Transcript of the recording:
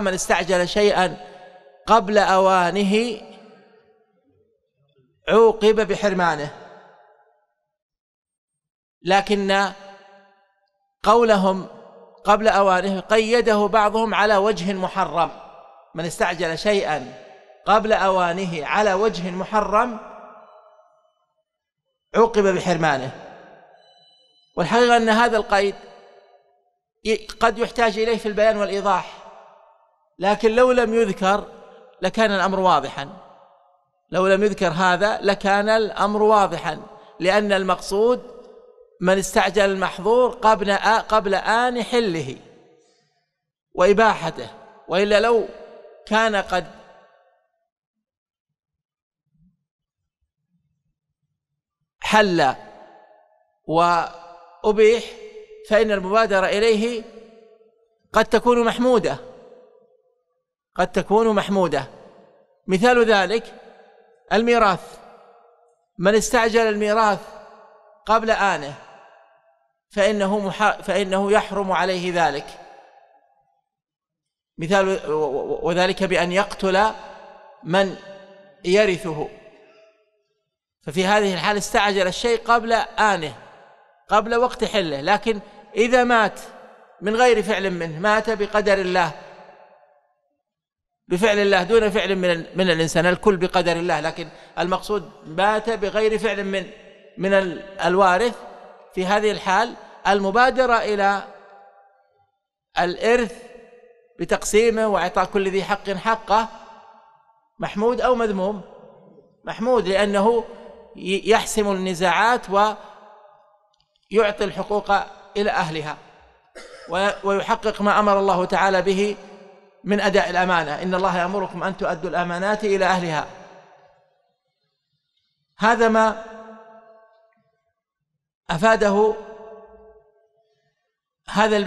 من استعجل شيئا قبل أوانه عوقب بحرمانه لكن قولهم قبل أوانه قيده بعضهم على وجه محرم من استعجل شيئا قبل أوانه على وجه محرم عوقب بحرمانه والحقيقة أن هذا القيد قد يحتاج إليه في البيان والإيضاح لكن لو لم يذكر لكان الامر واضحا لو لم يذكر هذا لكان الامر واضحا لان المقصود من استعجل المحظور قبل قبل ان حله واباحته والا لو كان قد حل وابيح فان المبادره اليه قد تكون محموده قد تكون محمودة مثال ذلك الميراث من استعجل الميراث قبل آنه فإنه محا... فإنه يحرم عليه ذلك مثال وذلك بأن يقتل من يرثه ففي هذه الحالة استعجل الشيء قبل آنه قبل وقت حله لكن إذا مات من غير فعل منه مات بقدر الله بفعل الله دون فعل من من الانسان الكل بقدر الله لكن المقصود بات بغير فعل من من الوارث في هذه الحال المبادره الى الارث بتقسيمه واعطاء كل ذي حق حقه محمود او مذموم محمود لانه يحسم النزاعات ويعطي الحقوق الى اهلها ويحقق ما امر الله تعالى به من أداء الأمانة إن الله يأمركم أن تؤدوا الأمانات إلى أهلها هذا ما أفاده هذا البيت